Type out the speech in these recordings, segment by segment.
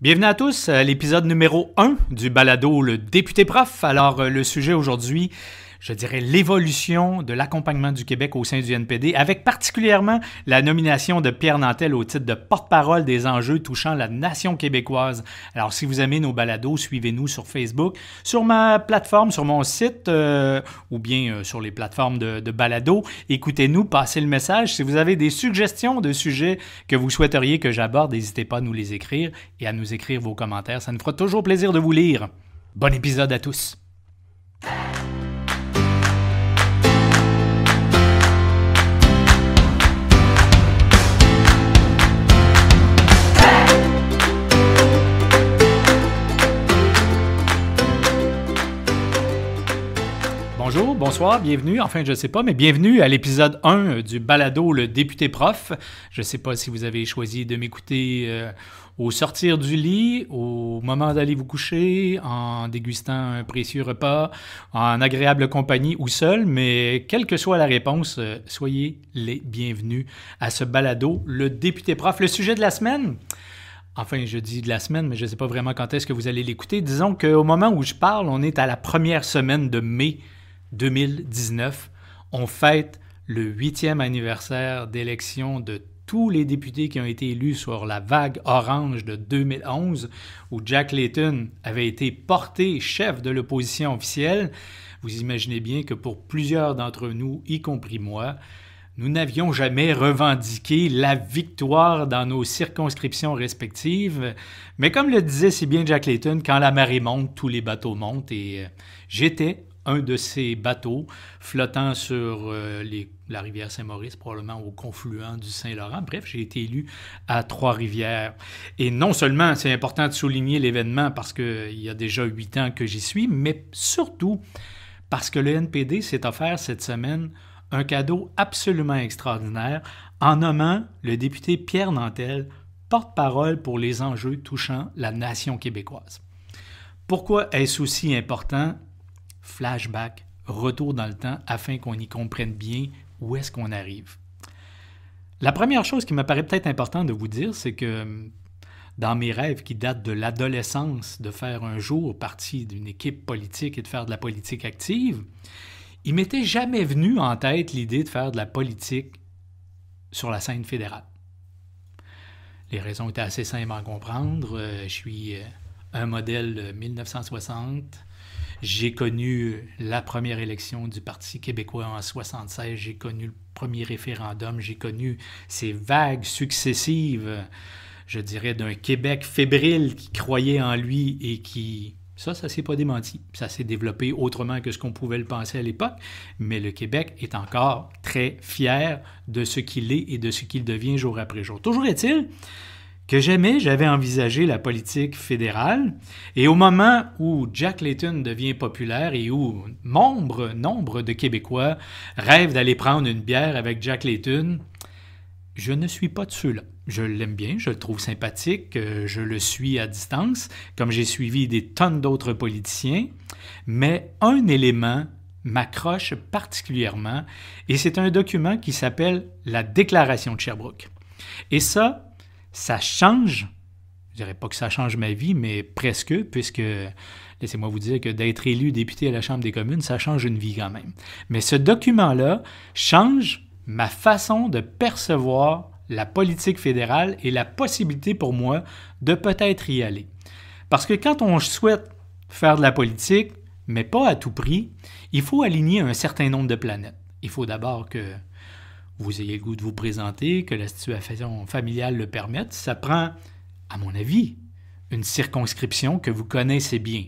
Bienvenue à tous à l'épisode numéro 1 du balado Le député prof. Alors, euh, le sujet aujourd'hui, je dirais, l'évolution de l'accompagnement du Québec au sein du NPD, avec particulièrement la nomination de Pierre Nantel au titre de porte-parole des enjeux touchant la nation québécoise. Alors, si vous aimez nos balados, suivez-nous sur Facebook, sur ma plateforme, sur mon site, euh, ou bien euh, sur les plateformes de, de balados. Écoutez-nous, passez le message. Si vous avez des suggestions de sujets que vous souhaiteriez que j'aborde, n'hésitez pas à nous les écrire et à nous écrire vos commentaires. Ça nous fera toujours plaisir de vous lire. Bon épisode à tous. bonsoir, bienvenue, enfin je ne sais pas, mais bienvenue à l'épisode 1 euh, du balado Le député prof. Je ne sais pas si vous avez choisi de m'écouter euh, au sortir du lit, au moment d'aller vous coucher, en dégustant un précieux repas, en agréable compagnie ou seul, mais quelle que soit la réponse, euh, soyez les bienvenus à ce balado Le député prof. Le sujet de la semaine Enfin, je dis de la semaine, mais je ne sais pas vraiment quand est-ce que vous allez l'écouter. Disons qu'au moment où je parle, on est à la première semaine de mai 2019, on fête le huitième anniversaire d'élection de tous les députés qui ont été élus sur la vague orange de 2011, où Jack Layton avait été porté chef de l'opposition officielle, vous imaginez bien que pour plusieurs d'entre nous, y compris moi, nous n'avions jamais revendiqué la victoire dans nos circonscriptions respectives. Mais comme le disait si bien Jack Layton, quand la marée monte, tous les bateaux montent, et euh, j'étais un de ces bateaux flottant sur euh, la rivière Saint-Maurice, probablement au confluent du Saint-Laurent. Bref, j'ai été élu à Trois-Rivières. Et non seulement c'est important de souligner l'événement parce qu'il y a déjà huit ans que j'y suis, mais surtout parce que le NPD s'est offert cette semaine un cadeau absolument extraordinaire en nommant le député Pierre Nantel porte-parole pour les enjeux touchant la nation québécoise. Pourquoi est-ce aussi important flashback, retour dans le temps, afin qu'on y comprenne bien où est-ce qu'on arrive. La première chose qui me paraît peut-être importante de vous dire, c'est que hum, dans mes rêves qui datent de l'adolescence, de faire un jour partie d'une équipe politique et de faire de la politique active, il m'était jamais venu en tête l'idée de faire de la politique sur la scène fédérale. Les raisons étaient assez simples à comprendre. Euh, je suis euh, un modèle 1960, j'ai connu la première élection du Parti québécois en 76, j'ai connu le premier référendum, j'ai connu ces vagues successives, je dirais, d'un Québec fébrile qui croyait en lui et qui ça, ça ne s'est pas démenti. Ça s'est développé autrement que ce qu'on pouvait le penser à l'époque, mais le Québec est encore très fier de ce qu'il est et de ce qu'il devient jour après jour. Toujours est-il que jamais j'avais envisagé la politique fédérale, et au moment où Jack Layton devient populaire et où nombre, nombre de Québécois rêvent d'aller prendre une bière avec Jack Layton, je ne suis pas de ceux-là. Je l'aime bien, je le trouve sympathique, euh, je le suis à distance, comme j'ai suivi des tonnes d'autres politiciens, mais un élément m'accroche particulièrement, et c'est un document qui s'appelle la Déclaration de Sherbrooke. Et ça, ça change. Je dirais pas que ça change ma vie, mais presque, puisque laissez-moi vous dire que d'être élu député à la Chambre des communes, ça change une vie quand même. Mais ce document-là change ma façon de percevoir la politique fédérale et la possibilité pour moi de peut-être y aller. Parce que quand on souhaite faire de la politique, mais pas à tout prix, il faut aligner un certain nombre de planètes. Il faut d'abord que vous ayez le goût de vous présenter, que la situation familiale le permette. Ça prend, à mon avis, une circonscription que vous connaissez bien.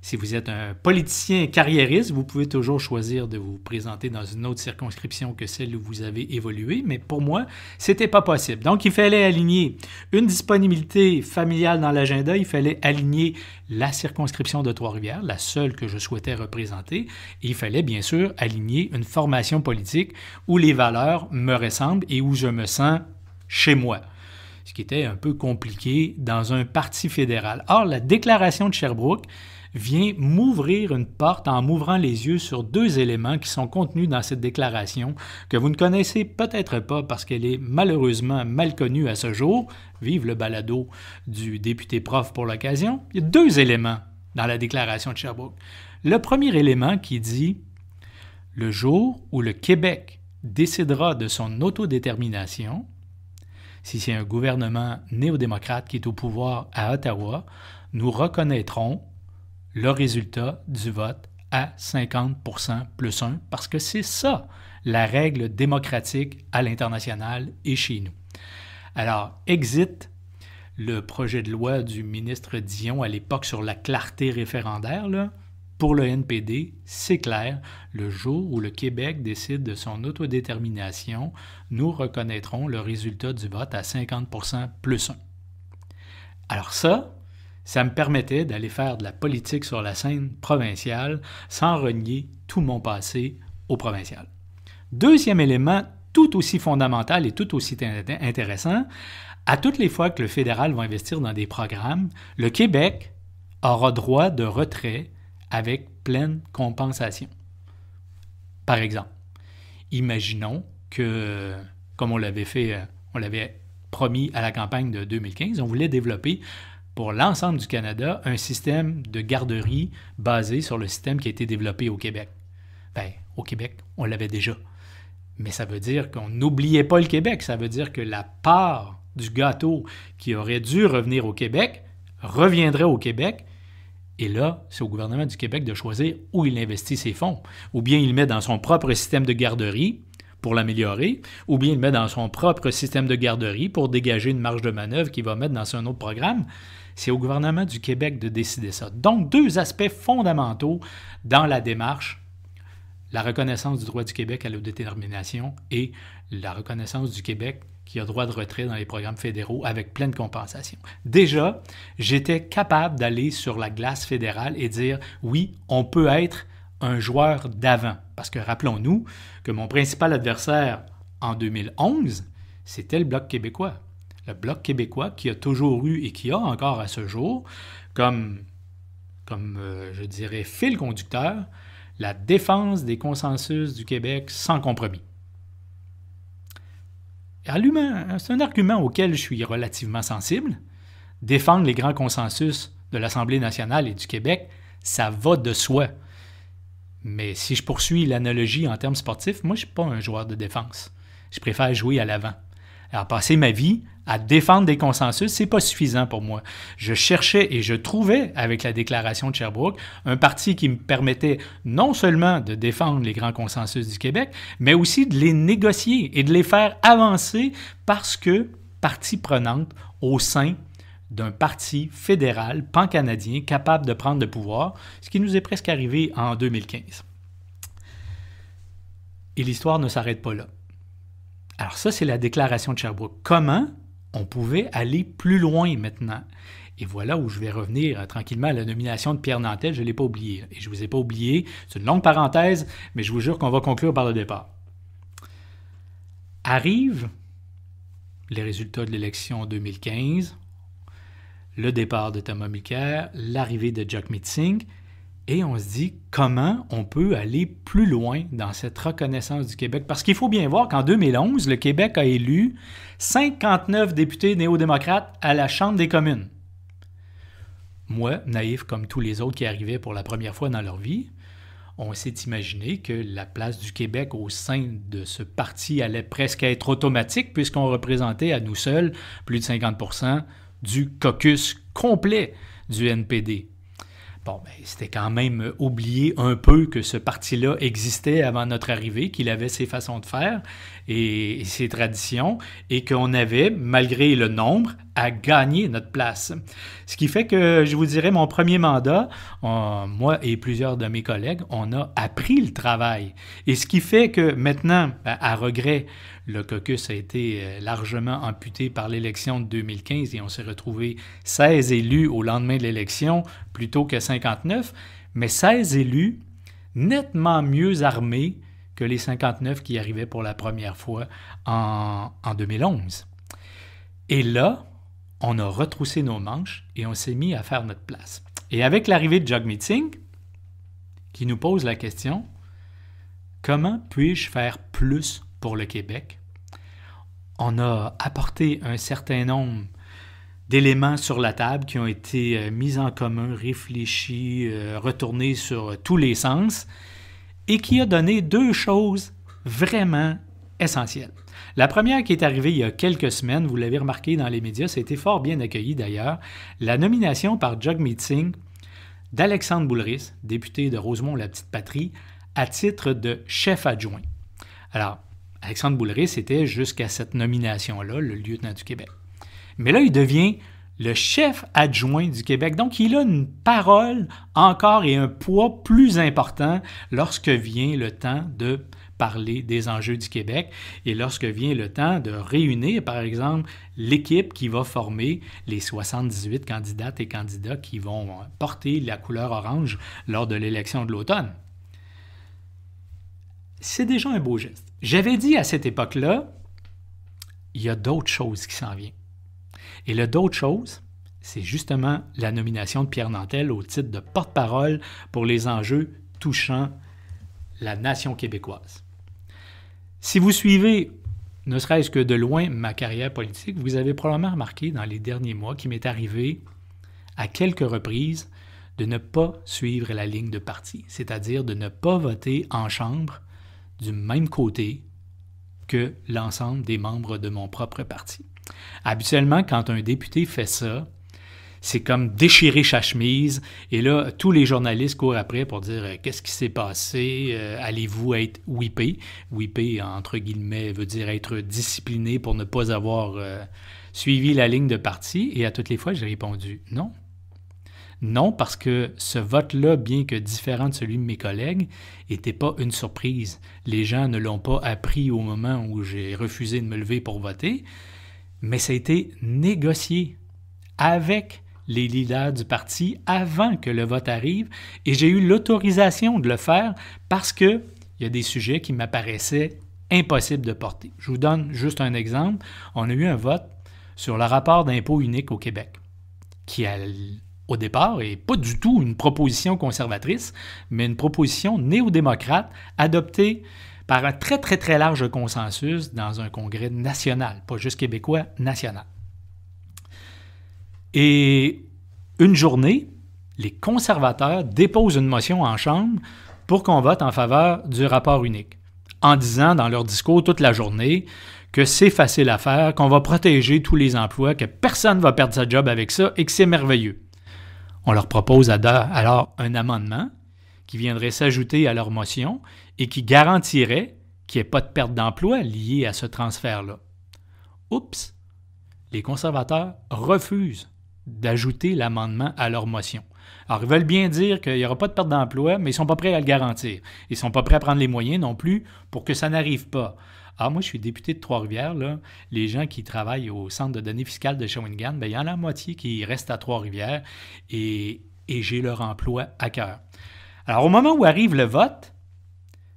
Si vous êtes un politicien carriériste, vous pouvez toujours choisir de vous présenter dans une autre circonscription que celle où vous avez évolué, mais pour moi, ce n'était pas possible. Donc, il fallait aligner une disponibilité familiale dans l'agenda, il fallait aligner la circonscription de Trois-Rivières, la seule que je souhaitais représenter, et il fallait bien sûr aligner une formation politique où les valeurs me ressemblent et où je me sens chez moi qui était un peu compliqué dans un parti fédéral. Or, la déclaration de Sherbrooke vient m'ouvrir une porte en m'ouvrant les yeux sur deux éléments qui sont contenus dans cette déclaration que vous ne connaissez peut-être pas parce qu'elle est malheureusement mal connue à ce jour. Vive le balado du député prof pour l'occasion. Il y a deux éléments dans la déclaration de Sherbrooke. Le premier élément qui dit Le jour où le Québec décidera de son autodétermination, si c'est un gouvernement néo-démocrate qui est au pouvoir à Ottawa, nous reconnaîtrons le résultat du vote à 50% plus 1, parce que c'est ça la règle démocratique à l'international et chez nous. Alors, exit le projet de loi du ministre Dion à l'époque sur la clarté référendaire, là, pour le NPD, c'est clair, le jour où le Québec décide de son autodétermination, nous reconnaîtrons le résultat du vote à 50 plus 1. Alors ça, ça me permettait d'aller faire de la politique sur la scène provinciale sans renier tout mon passé au provincial. Deuxième élément tout aussi fondamental et tout aussi intéressant, à toutes les fois que le fédéral va investir dans des programmes, le Québec aura droit de retrait avec pleine compensation. Par exemple, imaginons que, comme on l'avait fait, euh, on l'avait promis à la campagne de 2015, on voulait développer pour l'ensemble du Canada un système de garderie basé sur le système qui a été développé au Québec. Bien, au Québec, on l'avait déjà. Mais ça veut dire qu'on n'oubliait pas le Québec. Ça veut dire que la part du gâteau qui aurait dû revenir au Québec reviendrait au Québec et là, c'est au gouvernement du Québec de choisir où il investit ses fonds. Ou bien il met dans son propre système de garderie pour l'améliorer, ou bien il met dans son propre système de garderie pour dégager une marge de manœuvre qu'il va mettre dans un autre programme. C'est au gouvernement du Québec de décider ça. Donc, deux aspects fondamentaux dans la démarche la reconnaissance du droit du Québec à l'autodétermination et la reconnaissance du Québec qui a droit de retrait dans les programmes fédéraux avec pleine compensation. Déjà, j'étais capable d'aller sur la glace fédérale et dire oui, on peut être un joueur d'avant. Parce que rappelons-nous que mon principal adversaire en 2011, c'était le Bloc québécois. Le Bloc québécois qui a toujours eu et qui a encore à ce jour comme, comme euh, je dirais, fil conducteur, la défense des consensus du Québec sans compromis. Hein, c'est un argument auquel je suis relativement sensible. Défendre les grands consensus de l'Assemblée nationale et du Québec, ça va de soi. Mais si je poursuis l'analogie en termes sportifs, moi, je ne suis pas un joueur de défense. Je préfère jouer à l'avant à passer ma vie à défendre des consensus, c'est pas suffisant pour moi. Je cherchais et je trouvais avec la déclaration de Sherbrooke un parti qui me permettait non seulement de défendre les grands consensus du Québec, mais aussi de les négocier et de les faire avancer parce que partie prenante au sein d'un parti fédéral pan-canadien capable de prendre le pouvoir, ce qui nous est presque arrivé en 2015. Et l'histoire ne s'arrête pas là. Alors ça, c'est la déclaration de Sherbrooke. Comment on pouvait aller plus loin maintenant? Et voilà où je vais revenir euh, tranquillement à la nomination de Pierre Nantel. Je ne l'ai pas oublié. Et je ne vous ai pas oublié. C'est une longue parenthèse, mais je vous jure qu'on va conclure par le départ. Arrivent les résultats de l'élection 2015, le départ de Thomas Micker, l'arrivée de Jack Mitzing et on se dit comment on peut aller plus loin dans cette reconnaissance du Québec. Parce qu'il faut bien voir qu'en 2011, le Québec a élu 59 députés néo-démocrates à la Chambre des communes. Moi, naïf comme tous les autres qui arrivaient pour la première fois dans leur vie, on s'est imaginé que la place du Québec au sein de ce parti allait presque être automatique puisqu'on représentait à nous seuls plus de 50 du caucus complet du NPD. Bon, ben, c'était quand même oublié un peu que ce parti-là existait avant notre arrivée, qu'il avait ses façons de faire et ses traditions, et qu'on avait, malgré le nombre, à gagner notre place. Ce qui fait que, je vous dirais, mon premier mandat, moi et plusieurs de mes collègues, on a appris le travail. Et ce qui fait que maintenant, ben, à regret, le caucus a été euh, largement amputé par l'élection de 2015 et on s'est retrouvé 16 élus au lendemain de l'élection plutôt que 59, mais 16 élus nettement mieux armés que les 59 qui arrivaient pour la première fois en, en 2011. Et là, on a retroussé nos manches et on s'est mis à faire notre place. Et avec l'arrivée de Jog Meeting, qui nous pose la question comment puis-je faire plus pour le Québec On a apporté un certain nombre d'éléments sur la table qui ont été euh, mis en commun, réfléchis, euh, retournés sur tous les sens et qui a donné deux choses vraiment essentielles. La première qui est arrivée il y a quelques semaines, vous l'avez remarqué dans les médias, ça a été fort bien accueilli d'ailleurs, la nomination par Jagmeet Meeting d'Alexandre Boulris, député de Rosemont-la-Petite-Patrie, à titre de chef adjoint. Alors, Alexandre Boulris était jusqu'à cette nomination-là le lieutenant du Québec. Mais là, il devient le chef adjoint du Québec. Donc, il a une parole encore et un poids plus important lorsque vient le temps de parler des enjeux du Québec. Et lorsque vient le temps de réunir, par exemple, l'équipe qui va former les 78 candidates et candidats qui vont porter la couleur orange lors de l'élection de l'automne. C'est déjà un beau geste. J'avais dit à cette époque-là, il y a d'autres choses qui s'en viennent. Et le d'autres choses, c'est justement la nomination de Pierre Nantel au titre de porte-parole pour les enjeux touchant la nation québécoise. Si vous suivez, ne serait-ce que de loin, ma carrière politique, vous avez probablement remarqué dans les derniers mois qu'il m'est arrivé, à quelques reprises, de ne pas suivre la ligne de parti, c'est-à-dire de ne pas voter en Chambre du même côté que l'ensemble des membres de mon propre parti. Habituellement, quand un député fait ça, c'est comme déchirer sa chemise. Et là, tous les journalistes courent après pour dire euh, qu'est-ce qui s'est passé, euh, allez-vous être whippé? Whippé, entre guillemets, veut dire être discipliné pour ne pas avoir euh, suivi la ligne de parti. Et à toutes les fois, j'ai répondu non. Non, parce que ce vote-là, bien que différent de celui de mes collègues, n'était pas une surprise. Les gens ne l'ont pas appris au moment où j'ai refusé de me lever pour voter, mais ça a été négocié avec les leaders du parti avant que le vote arrive et j'ai eu l'autorisation de le faire parce que il y a des sujets qui m'apparaissaient impossibles de porter. Je vous donne juste un exemple. On a eu un vote sur le rapport d'impôt unique au Québec, qui au départ n'est pas du tout une proposition conservatrice, mais une proposition néo-démocrate adoptée par un très très très large consensus dans un congrès national, pas juste québécois, national. Et une journée, les conservateurs déposent une motion en Chambre pour qu'on vote en faveur du rapport unique, en disant dans leur discours toute la journée que c'est facile à faire, qu'on va protéger tous les emplois, que personne ne va perdre sa job avec ça et que c'est merveilleux. On leur propose alors un amendement qui viendrait s'ajouter à leur motion et qui garantirait qu'il n'y ait pas de perte d'emploi liée à ce transfert-là. Oups! Les conservateurs refusent d'ajouter l'amendement à leur motion. Alors, ils veulent bien dire qu'il n'y aura pas de perte d'emploi, mais ils ne sont pas prêts à le garantir. Ils ne sont pas prêts à prendre les moyens non plus pour que ça n'arrive pas. Ah, moi, je suis député de Trois-Rivières. Les gens qui travaillent au centre de données fiscales de Shawinigan, bien, il y en a la moitié qui restent à Trois-Rivières et, et j'ai leur emploi à cœur. Alors, au moment où arrive le vote,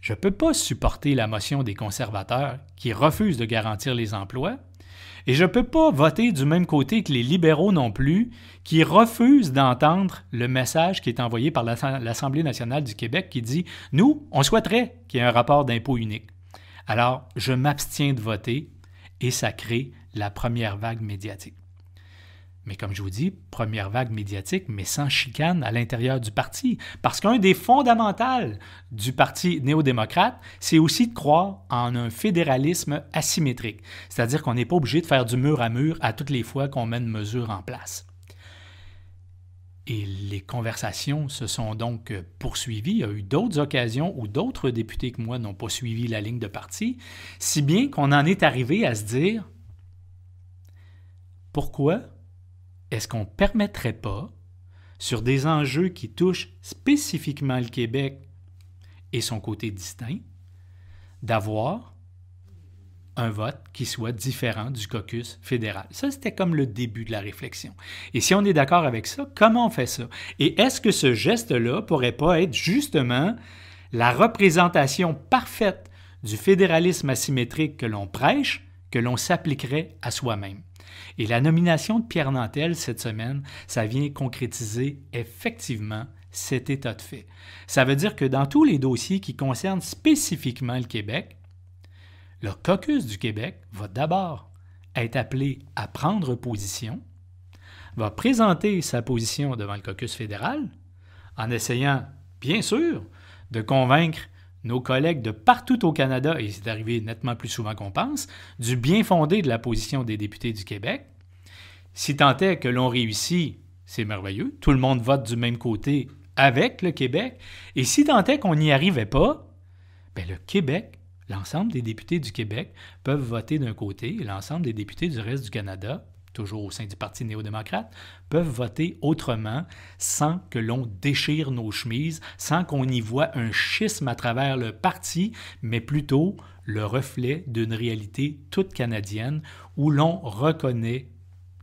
je ne peux pas supporter la motion des conservateurs qui refusent de garantir les emplois et je ne peux pas voter du même côté que les libéraux non plus, qui refusent d'entendre le message qui est envoyé par l'Assemblée nationale du Québec qui dit Nous, on souhaiterait qu'il y ait un rapport d'impôt unique. Alors, je m'abstiens de voter et ça crée la première vague médiatique mais comme je vous dis, première vague médiatique, mais sans chicane à l'intérieur du parti. Parce qu'un des fondamentales du parti néo-démocrate, c'est aussi de croire en un fédéralisme asymétrique. C'est-à-dire qu'on n'est pas obligé de faire du mur à mur à toutes les fois qu'on met une mesure en place. Et les conversations se sont donc poursuivies. Il y a eu d'autres occasions où d'autres députés que moi n'ont pas suivi la ligne de parti, si bien qu'on en est arrivé à se dire pourquoi est-ce qu'on permettrait pas, sur des enjeux qui touchent spécifiquement le Québec et son côté distinct, d'avoir un vote qui soit différent du caucus fédéral. Ça, c'était comme le début de la réflexion. Et si on est d'accord avec ça, comment on fait ça? Et est-ce que ce geste-là pourrait pas être justement la représentation parfaite du fédéralisme asymétrique que l'on prêche, que l'on s'appliquerait à soi-même? Et la nomination de Pierre Nantel cette semaine, ça vient concrétiser effectivement cet état de fait. Ça veut dire que dans tous les dossiers qui concernent spécifiquement le Québec, le caucus du Québec va d'abord être appelé à prendre position, va présenter sa position devant le caucus fédéral, en essayant, bien sûr, de convaincre nos collègues de partout au Canada, et c'est arrivé nettement plus souvent qu'on pense, du bien fondé de la position des députés du Québec. Si tant est que l'on réussit, c'est merveilleux, tout le monde vote du même côté avec le Québec, et si tant est qu'on n'y arrivait pas, bien le Québec, l'ensemble des députés du Québec peuvent voter d'un côté et l'ensemble des députés du reste du Canada toujours au sein du Parti néo-démocrate, peuvent voter autrement sans que l'on déchire nos chemises, sans qu'on y voit un schisme à travers le parti, mais plutôt le reflet d'une réalité toute canadienne où l'on reconnaît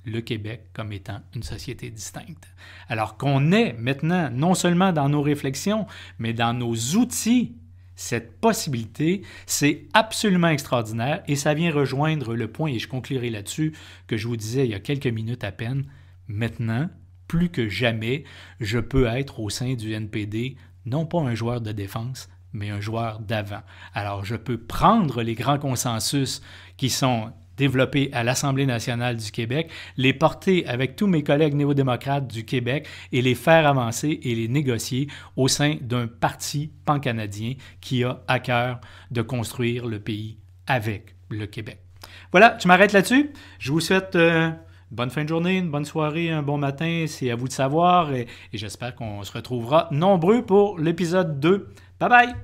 le Québec comme étant une société distincte. Alors qu'on est maintenant non seulement dans nos réflexions, mais dans nos outils cette possibilité, c'est absolument extraordinaire et ça vient rejoindre le point, et je conclurai là-dessus, que je vous disais il y a quelques minutes à peine. Maintenant, plus que jamais, je peux être au sein du NPD, non pas un joueur de défense, mais un joueur d'avant. Alors, je peux prendre les grands consensus qui sont Développer à l'Assemblée nationale du Québec, les porter avec tous mes collègues néo-démocrates du Québec et les faire avancer et les négocier au sein d'un parti pan-canadien qui a à cœur de construire le pays avec le Québec. Voilà, je m'arrête là-dessus. Je vous souhaite euh, une bonne fin de journée, une bonne soirée, un bon matin. C'est à vous de savoir et j'espère qu'on se retrouvera nombreux pour l'épisode 2. Bye bye!